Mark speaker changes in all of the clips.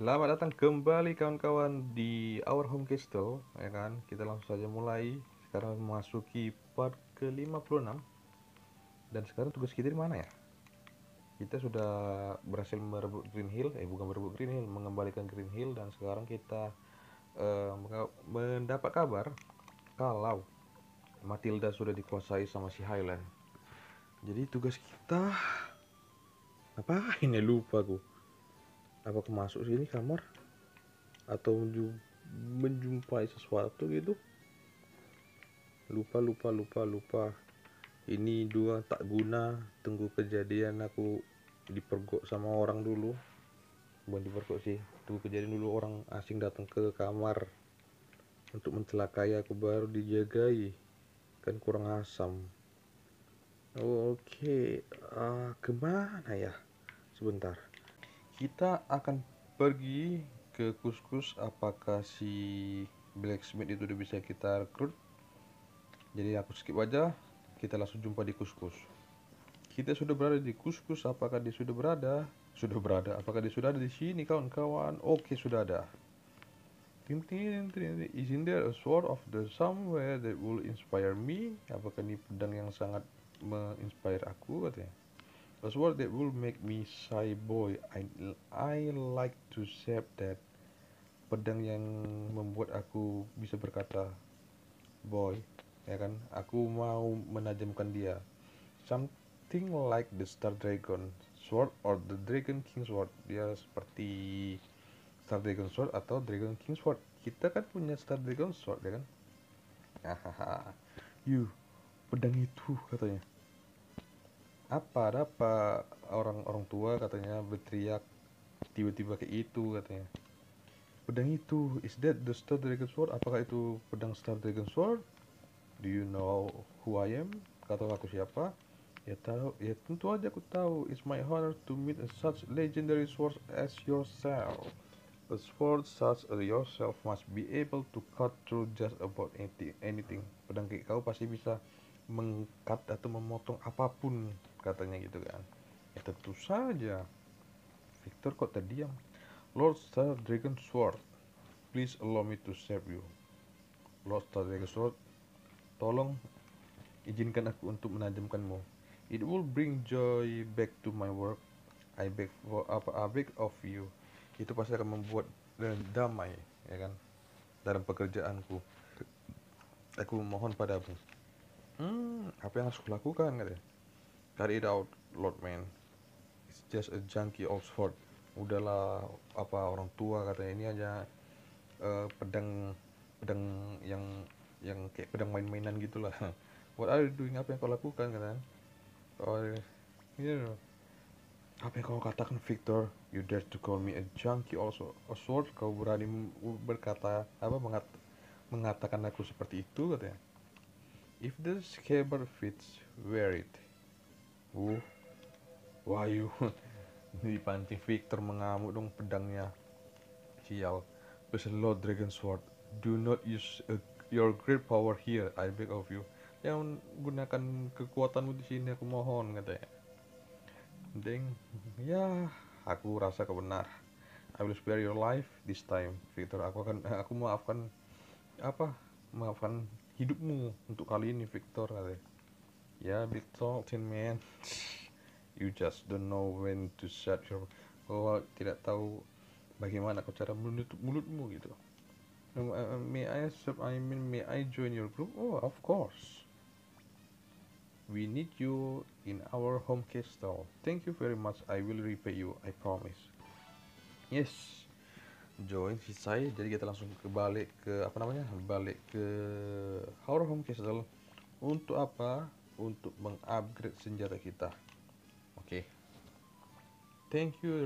Speaker 1: Selamat datang kembali kawan-kawan di Our Home Castle ya kan. Kita langsung saja mulai. Sekarang memasuki part ke-56. Dan sekarang tugas kita di mana ya? Kita sudah berhasil merebut Green Hill, eh bukan merebut Green Hill, mengembalikan Green Hill dan sekarang kita eh, mendapat kabar kalau Matilda sudah dikuasai sama si Highland. Jadi tugas kita apa? Ini lupa ku apa kemasuk sini kamar atau menjumpai sesuatu gitu lupa lupa lupa lupa ini dua tak guna tunggu kejadian aku dipergok sama orang dulu bukan dipergok sih tunggu kejadian dulu orang asing datang ke kamar untuk mencelakai aku baru dijagai kan kurang asam oke okay. uh, kemana ya sebentar kita akan pergi ke Kuskus apakah si blacksmith itu udah bisa kita rekrut jadi aku skip aja kita langsung jumpa di Kuskus kita sudah berada di Kuskus apakah dia sudah berada sudah berada apakah dia sudah ada di sini kawan-kawan oke sudah ada Is in there a sword of the somewhere that will inspire me? Apakah ini pedang yang sangat menginspire aku katanya? A sword that will make me shy boy. I, I like to shape that. Pedang yang membuat aku bisa berkata, boy, ya kan? Aku mau menajamkan dia. Something like the Star Dragon Sword or the Dragon King Sword. Dia seperti Star Dragon Sword atau Dragon King Sword. Kita kan punya Star Dragon Sword, ya kan? Hahaha. you pedang itu katanya apa ada apa orang orang tua katanya berteriak tiba-tiba kayak itu katanya pedang itu is that the star dragon sword apakah itu pedang star dragon sword do you know who I am kata aku siapa ya tahu ya tentu aja aku tahu it's my honor to meet a such legendary sword as yourself a sword such as yourself must be able to cut through just about anything anything pedang kayak kau pasti bisa mengkat atau memotong apapun katanya gitu kan ya tentu saja Victor kok terdiam Lord Star Dragon Sword please allow me to save you Lord Star Dragon Sword tolong izinkan aku untuk menajamkanmu it will bring joy back to my work I beg for apa I beg of you itu pasti akan membuat damai ya kan dalam pekerjaanku aku mohon padamu hmm apa yang harus kulakukan katanya cut it out Lord man it's just a junkie Oxford udahlah apa orang tua katanya ini aja uh, pedang pedang yang yang kayak pedang main-mainan gitulah what are you doing apa yang kau lakukan kan oh you know apa yang kau katakan Victor you dare to call me a junkie also a sword kau berani berkata apa mengat mengatakan aku seperti itu katanya kan? if the scabbard fits wear it Uh, Wahyu. Di panti Victor mengamuk dong pedangnya. Sial. Lord Dragon Sword. Do not use a, uh, your great power here, I beg of you. Jangan gunakan kekuatanmu di sini, aku mohon katanya. Deng, ya, aku rasa kebenar. I will spare your life this time, Victor. Aku akan, aku maafkan apa? Maafkan hidupmu untuk kali ini, Victor katanya. Yeah, big talking man. You just don't know when to shut your oh, tidak tahu bagaimana kau cara menutup mulutmu gitu. Um, uh, um, may I sub I mean may I join your group? Oh, of course. We need you in our home castle. Thank you very much. I will repay you. I promise. Yes. Join Visay. Jadi kita langsung ke balik ke apa namanya? Balik ke our home castle. Untuk apa? untuk mengupgrade senjata kita oke okay. thank you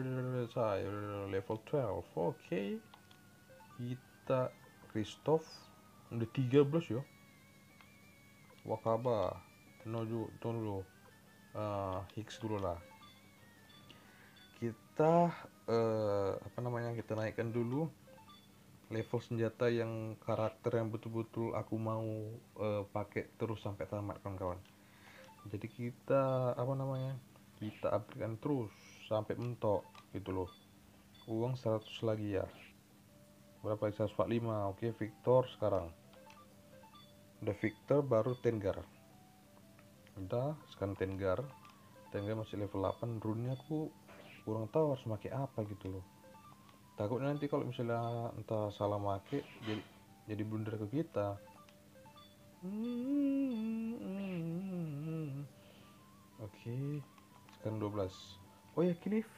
Speaker 1: saya level 12 oke okay. kita Christoph udah 13 ya Wakaba Tenoju dulu, uh, Higgs dulu lah kita uh, apa namanya kita naikkan dulu level senjata yang karakter yang betul-betul aku mau uh, pakai terus sampai tamat kawan-kawan jadi kita apa namanya kita upgrade terus sampai mentok gitu loh uang 100 lagi ya berapa 145 oke Victor sekarang udah Victor baru Tengar udah scan Tengar Tengar masih level 8 rune aku kurang tahu harus pakai apa gitu loh takutnya nanti kalau misalnya entah salah make jadi jadi blunder ke kita hmm, hmm, hmm okay. sekarang 12 oh ya cliff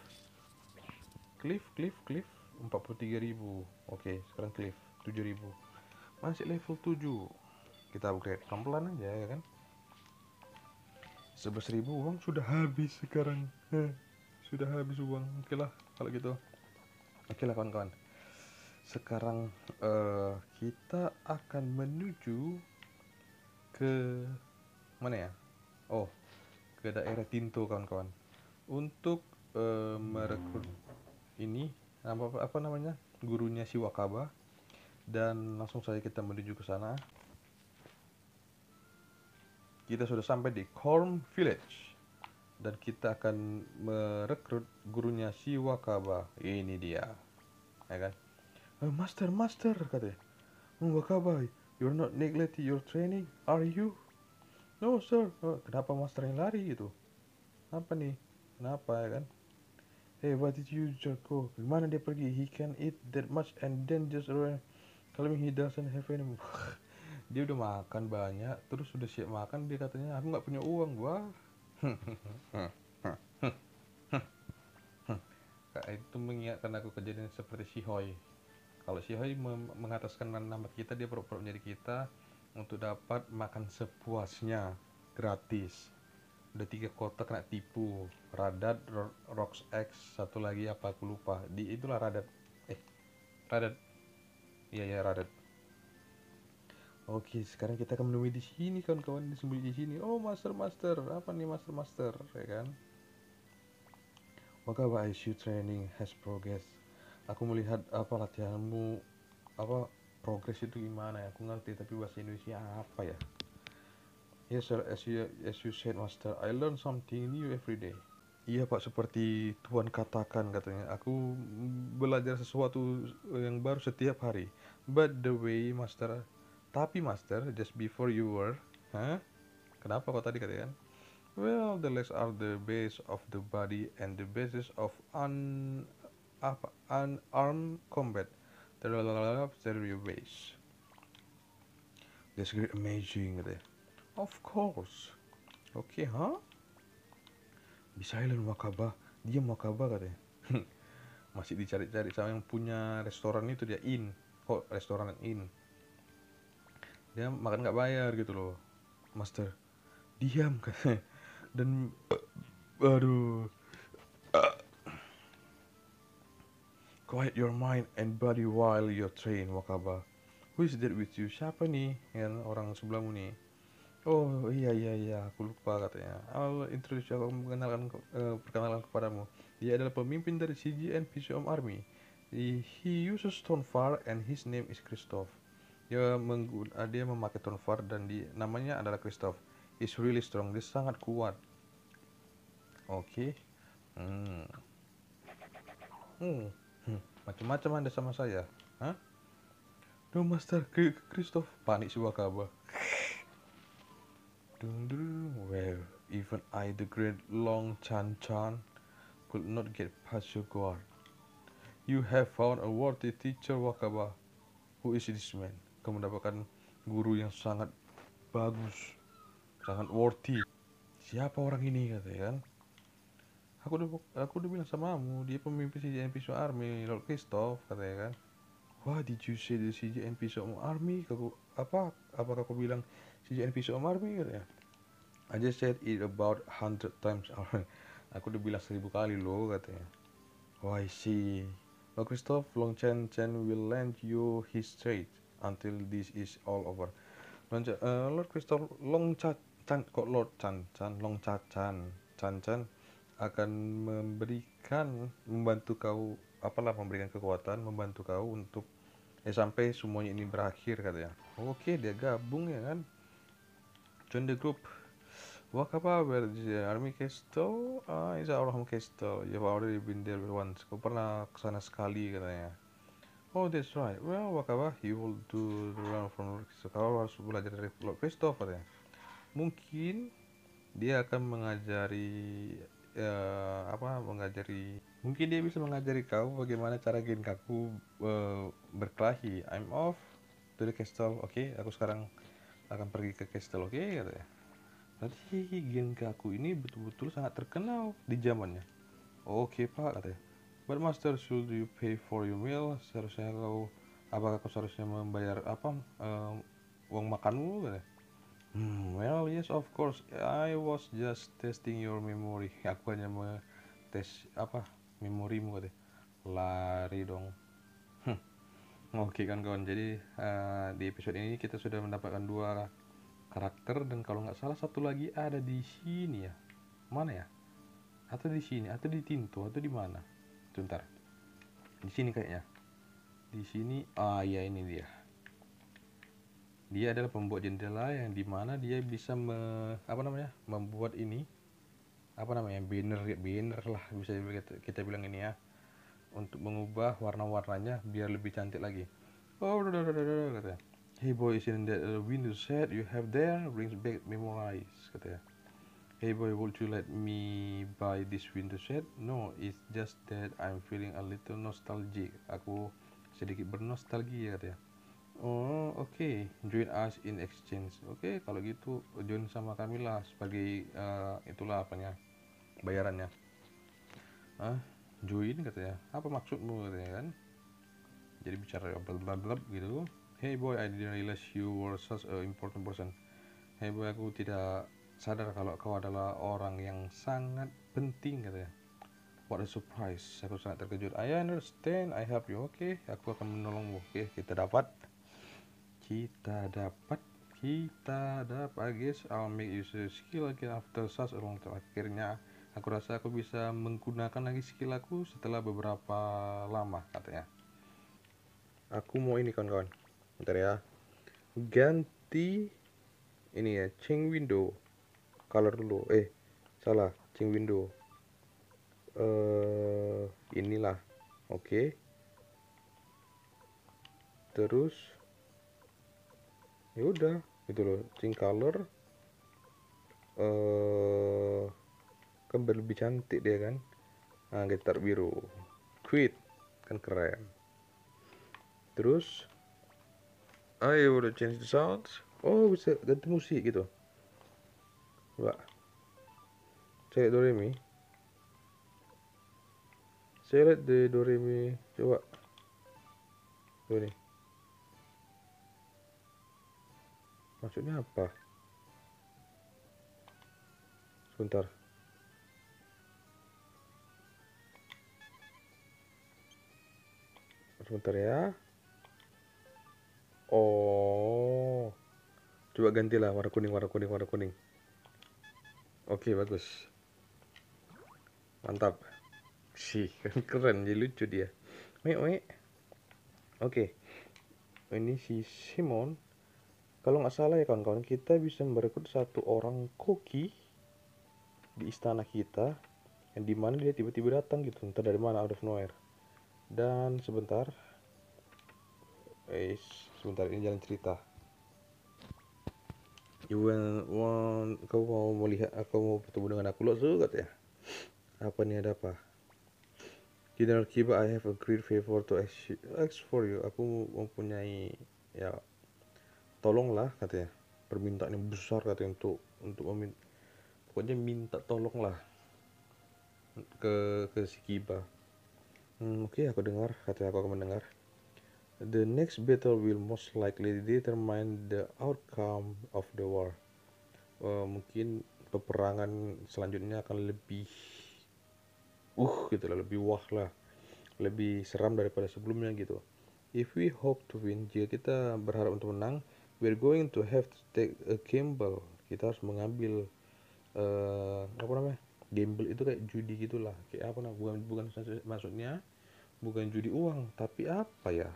Speaker 1: cliff cliff cliff 43.000 oke okay, sekarang cliff 7.000 masih level 7 kita upgrade pelan-pelan aja ya kan 11.000 uang sudah habis sekarang eh, sudah habis uang oke okay lah kalau gitu oke okay lah kawan-kawan sekarang uh, kita akan menuju ke mana ya oh ke daerah Tinto kawan-kawan untuk uh, merekrut ini apa, apa namanya gurunya si Wakaba dan langsung saja kita menuju ke sana kita sudah sampai di Korm Village dan kita akan merekrut gurunya si Wakaba ini dia ya kan eh, Master, master, katanya. Wakaba, you're not neglecting your training, are you? no sir oh, kenapa yang lari gitu apa nih kenapa ya kan hey what did you Joko gimana dia pergi he can eat that much and then just run kalau he doesn't have any dia udah makan banyak terus udah siap makan dia katanya aku nggak punya uang gua nah, itu mengingatkan aku kejadian seperti Shihoi kalau Shihoi mengataskan nama kita dia pura-pura menjadi kita untuk dapat makan sepuasnya gratis udah tiga kotak kena tipu Radat Rox X satu lagi apa aku lupa di itulah Radat eh Radat iya ya Radat Oke, sekarang kita akan menemui di sini kawan-kawan disembunyi di sini. Oh, master master, apa nih master master, ya kan? Maka ICU training has progress. Aku melihat apa latihanmu apa progres itu gimana ya aku ngerti tapi bahasa Indonesia apa ya yes sir as you, as you said master I learn something new every day iya pak seperti Tuhan katakan katanya aku belajar sesuatu yang baru setiap hari but the way master tapi master just before you were huh? kenapa kok tadi katanya? well the legs are the base of the body and the basis of un apa unarmed combat There you base. This is amazing deh. Of course. Oke, okay, huh? Bisa Island Wakaba. Dia Wakaba katanya. Hmm. Masih dicari-cari sama yang punya restoran itu dia in. Kok oh, restoran in? Dia makan nggak bayar gitu loh. Master. Diam katanya. Dan eh, aduh Quiet your mind and body while you train Wakaba. Who is there with you? Siapa nih? Kan orang sebelahmu nih. Oh iya iya iya, aku lupa katanya. I'll introduce you aku mengenalkan uh, perkenalan kepadamu. Dia adalah pemimpin dari CGN PCOM Army. He uses Tonfar and his name is Christoph. Dia menggun ah, dia memakai Tonfar dan di namanya adalah Christoph. He's really strong. Dia sangat kuat. Oke. Okay. Hmm. Hmm. Hmm, macam-macam Anda sama saya. Hah? No Master Christoph panik si Wakaba. Well, even I, the great Long Chan Chan, could not get past your guard. You have found a worthy teacher Wakaba. Who is this man? Kamu mendapatkan guru yang sangat bagus, sangat worthy. Siapa orang ini katanya kan? aku udah aku udah bilang sama kamu dia pemimpin CJNP so Army Lord Christoph katanya kan wah di JC di CJNP so Army aku apa apa aku bilang CJNP so Army katanya I just said it about hundred times aku udah bilang seribu kali loh katanya why oh, see Lord Christoph Long Chen Chen will lend you his trade until this is all over Long, uh, Lord Christoph Long Chan Chan kok Lord Chan Chan Long Chan Chan Chan Chan akan memberikan membantu kau apalah memberikan kekuatan membantu kau untuk eh sampai semuanya ini berakhir katanya oke okay, dia gabung ya kan join the group Wakababer Army Kesto ah Isa Kesto ya already been there once kau pernah kesana sekali katanya Oh that's right. Well, Wakaba, he will do the run from work. So, Kau harus belajar dari Christopher ya. Mungkin dia akan mengajari ya, apa mengajari mungkin dia bisa mengajari kau bagaimana cara genkaku uh, eh, berkelahi I'm off to the castle oke okay, aku sekarang akan pergi ke castle oke okay, katanya nanti genkaku ini betul-betul sangat terkenal di zamannya oke okay, pak katanya but master should you pay for your meal seharusnya kau apakah kau seharusnya membayar apa uh, uang makanmu katanya Hmm, well, yes, of course. I was just testing your memory. Aku hanya mau tes apa memorimu katanya. Lari dong. Hmm. Oke okay, kan kawan. Jadi uh, di episode ini kita sudah mendapatkan dua karakter dan kalau nggak salah satu lagi ada di sini ya. Mana ya? Atau di sini? Atau di Tinto? Atau di mana? Sebentar. Di sini kayaknya. Di sini. Ah ya ini dia dia adalah pembuat jendela yang dimana dia bisa me, apa namanya membuat ini apa namanya banner ya, banner lah bisa kita, bilang ini ya untuk mengubah warna-warnanya biar lebih cantik lagi oh kata hey boy in that the window set you have there brings back memories katanya hey boy would you let me buy this window set no it's just that I'm feeling a little nostalgic aku sedikit bernostalgia katanya Oh oke, okay. join us in exchange. Oke okay, kalau gitu join sama kami lah sebagai uh, itulah apanya bayarannya. Ah join katanya. Apa maksudmu katanya kan? Jadi bicara bla bla gitu. Hey boy, I didn't realize you were such an important person. Hey boy, aku tidak sadar kalau kau adalah orang yang sangat penting katanya. What a surprise. Aku sangat terkejut. I understand. I help you. Oke, okay. aku akan menolongmu. Oke, okay, kita dapat kita dapat kita dapat guys I'll make use skill lagi after such a terakhirnya aku rasa aku bisa menggunakan lagi skill aku setelah beberapa lama katanya aku mau ini kawan-kawan bentar ya ganti ini ya change window color dulu eh salah change window eh uh, inilah oke okay. terus ya udah gitu loh cing color eh kembali kan lebih cantik dia kan nah kita biru quit kan keren terus ayo ah, ya udah change the sounds oh bisa ganti musik gitu coba cek doremi select the doremi coba tuh maksudnya apa sebentar sebentar ya oh coba gantilah warna kuning warna kuning warna kuning oke bagus mantap sih keren jadi lucu dia oke okay. oke ini si Simon kalau nggak salah ya kawan-kawan kita bisa merekrut satu orang koki di istana kita yang dimana dia tiba-tiba datang gitu entah dari mana out of nowhere dan sebentar eh sebentar ini jalan cerita you want, want kau mau melihat aku mau bertemu dengan aku lo suka ya apa nih ada apa General Kiba I have a great favor to ask, ask for you aku mempunyai ya tolonglah katanya permintaan yang besar katanya untuk untuk meminta pokoknya minta tolonglah ke ke si Kiba hmm, oke okay, aku dengar katanya aku akan mendengar the next battle will most likely determine the outcome of the war uh, mungkin peperangan selanjutnya akan lebih uh gitu lah lebih wah lah lebih seram daripada sebelumnya gitu if we hope to win jika kita berharap untuk menang we're going to have to take a gamble kita harus mengambil uh, apa namanya gamble itu kayak judi gitulah kayak apa namanya bukan bukan maksudnya bukan judi uang tapi apa ya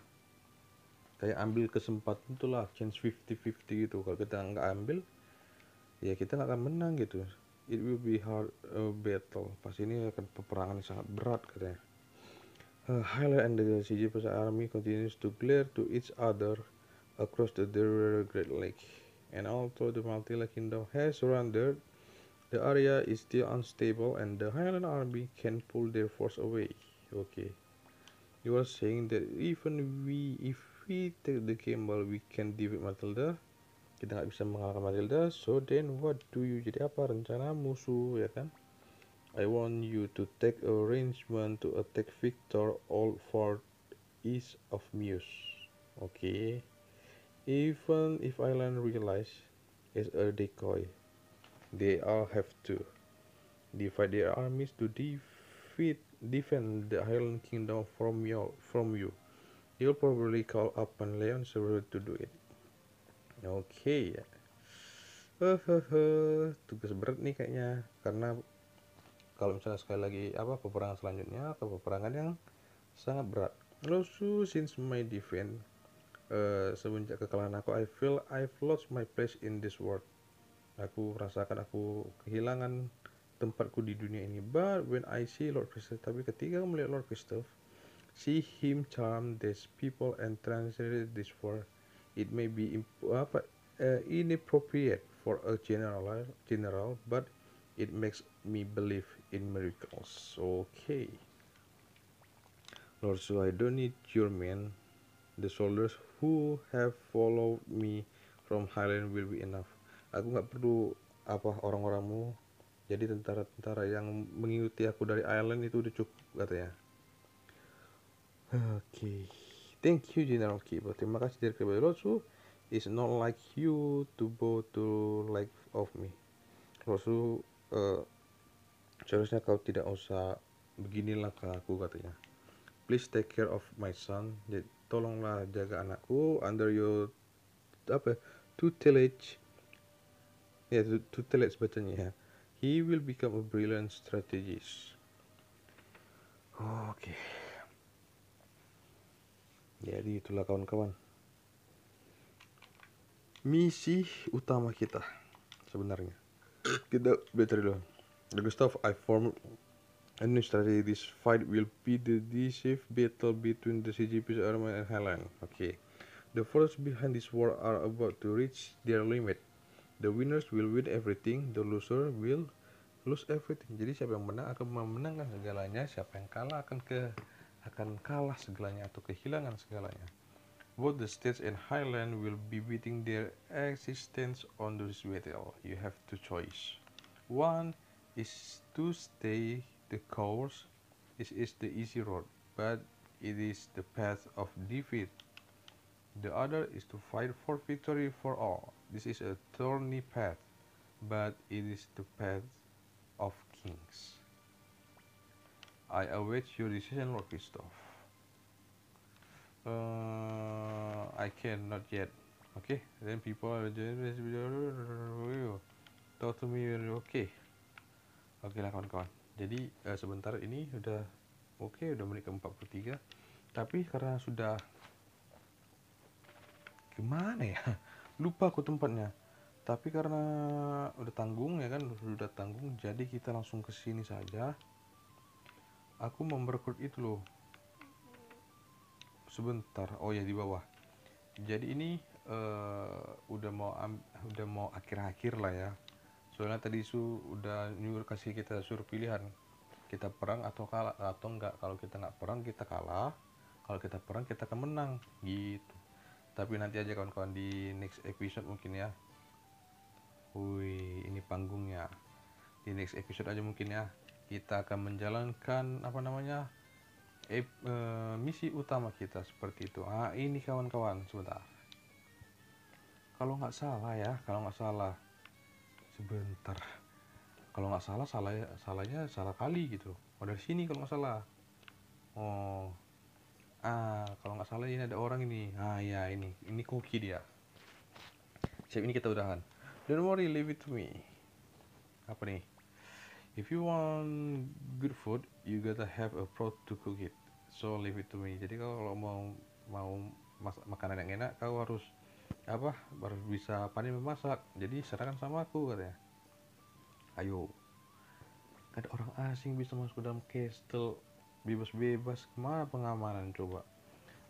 Speaker 1: kayak ambil kesempatan itulah chance 50-50 gitu kalau kita nggak ambil ya kita nggak akan menang gitu it will be hard uh, battle pas ini akan peperangan yang sangat berat katanya uh, Highland and the CJ Army continues to glare to each other across the Delaware Great Lake. And although the Maltila Kingdom has surrendered, the area is still unstable and the Highland Army can pull their force away. Okay. You are saying that even we if we take the Camel we can defeat Matilda. Kita nggak bisa mengalahkan Matilda. So then what do you jadi apa rencana musuh ya kan? I want you to take arrangement to attack Victor Old Fort east of Muse. Okay. Even if Island realize it's a decoy, they all have to divide their armies to defeat defend the island kingdom from you from you. You'll probably call upon Leon to do it. Oke okay. hehehe tugas berat nih kayaknya karena kalau misalnya sekali lagi apa peperangan selanjutnya atau peperangan yang sangat berat. Lo since my defense uh, semenjak kekalahan aku I feel I've lost my place in this world aku rasakan aku kehilangan tempatku di dunia ini but when I see Lord Christoph tapi ketika aku melihat Lord Christoph see him charm these people and translate this world it may be apa uh, inappropriate for a general general but it makes me believe in miracles okay Lord so I don't need your men the soldiers who have followed me from Highland will be enough. Aku nggak perlu apa orang-orangmu. Jadi tentara-tentara yang mengikuti aku dari Ireland itu udah cukup katanya. Oke, okay. thank you General Kibo. Terima kasih dari Kibo Rosu. It's not like you to bow to like of me. Rosu, uh, eh, seharusnya kau tidak usah beginilah ke aku katanya. Please take care of my son tolonglah jaga anakku under your apa ya, tutelage ya yeah, tutelage bacanya ya he will become a brilliant strategist oke okay. jadi itulah kawan-kawan misi utama kita sebenarnya kita baca dulu Gustav I form Administrative this fight will be the decisive battle between the CGP's army and Helen. Okay. The forces behind this war are about to reach their limit. The winners will win everything, the loser will lose everything. Jadi siapa yang menang akan memenangkan segalanya, siapa yang kalah akan ke akan kalah segalanya atau kehilangan segalanya. Both the states and Highland will be beating their existence on this battle. You have two choice. One is to stay the course, it is the easy road, but it is the path of defeat. The other is to fight for victory for all. This is a thorny path, but it is the path of kings. I await your decision, Lord Christoph. Uh, I can not yet. Okay, then people talk to me. Okay, okay lah kawan-kawan. jadi uh, sebentar ini udah oke okay, udah menit ke 43 tapi karena sudah gimana ya lupa aku tempatnya tapi karena udah tanggung ya kan udah tanggung jadi kita langsung ke sini saja aku memberkut itu loh sebentar oh ya di bawah jadi ini uh, udah mau udah mau akhir-akhir lah ya soalnya tadi su udah nyuruh kasih kita suruh pilihan kita perang atau kalah atau enggak kalau kita nggak perang kita kalah kalau kita perang kita akan menang gitu tapi nanti aja kawan-kawan di next episode mungkin ya Wih, ini panggungnya. Di next episode aja mungkin ya. Kita akan menjalankan apa namanya? E, e, misi utama kita seperti itu. Ah, ini kawan-kawan, sebentar. Kalau nggak salah ya, kalau nggak salah, sebentar kalau nggak salah salah salahnya salah kali gitu oh dari sini kalau nggak salah oh ah kalau nggak salah ini ada orang ini ah ya ini ini koki dia siap ini kita udahan don't worry leave it to me apa nih if you want good food you gotta have a pro to cook it so leave it to me jadi kalau mau mau masak makanan yang enak kau harus apa baru bisa pandai memasak jadi serahkan sama aku katanya ayo ada orang asing bisa masuk ke dalam castle bebas-bebas kemana pengamanan coba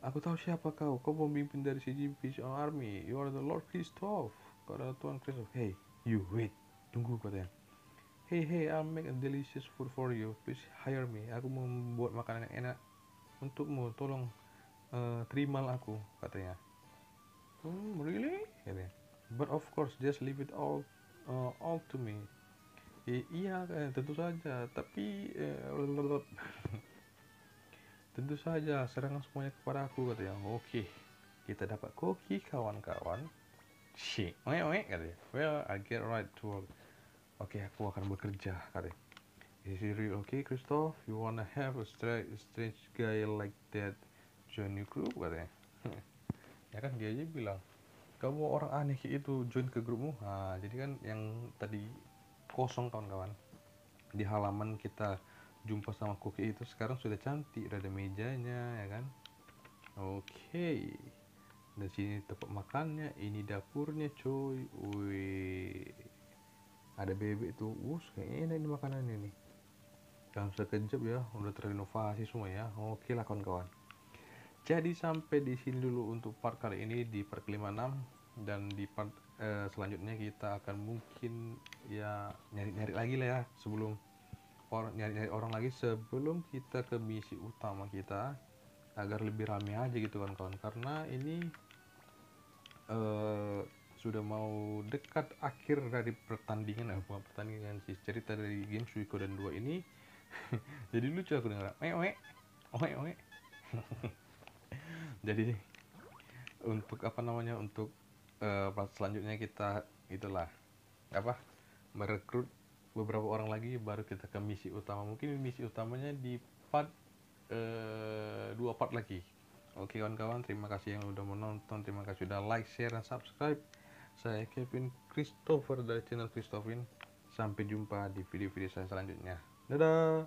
Speaker 1: aku tahu siapa kau kau pemimpin dari CGP Army you are the Lord Christoph kau adalah Tuan Christoph hey you wait tunggu katanya hey hey I'll make a delicious food for you please hire me aku mau membuat makanan yang enak untukmu tolong uh, eh, terimalah aku katanya hmm, really gitu but of course just leave it all uh, all to me I iya eh, tentu saja tapi eh, tentu saja Serang semuanya kepada aku katanya oke okay. kita dapat koki kawan-kawan si oke-oke, katanya well I get right to work oke okay, aku akan bekerja katanya is it real okay Christoph you wanna have a strange guy like that join your group katanya ya kan dia aja bilang kamu orang aneh kayak itu join ke grupmu nah, jadi kan yang tadi kosong kawan-kawan di halaman kita jumpa sama Koki itu sekarang sudah cantik ada mejanya ya kan oke okay. dan sini tempat makannya ini dapurnya coy wih ada bebek tuh us kayaknya enak ini makanannya nih dalam sekejap ya udah terrenovasi semua ya oke okay lah kawan-kawan jadi sampai di sini dulu untuk part kali ini di part kelima enam dan di part eh, selanjutnya kita akan mungkin ya nyari-nyari lagi lah ya sebelum orang nyari-nyari orang lagi sebelum kita ke misi utama kita agar lebih ramai aja gitu kan kawan karena ini eh, sudah mau dekat akhir dari pertandingan eh, bukan pertandingan sih cerita dari game dan dua ini jadi lucu aku dengar oe oke oe oe jadi untuk apa namanya untuk uh, selanjutnya kita itulah apa merekrut beberapa orang lagi baru kita ke misi utama mungkin misi utamanya di part uh, dua part lagi oke kawan-kawan terima kasih yang udah menonton terima kasih sudah like share dan subscribe saya Kevin Christopher dari channel Christopher. sampai jumpa di video-video saya selanjutnya dadah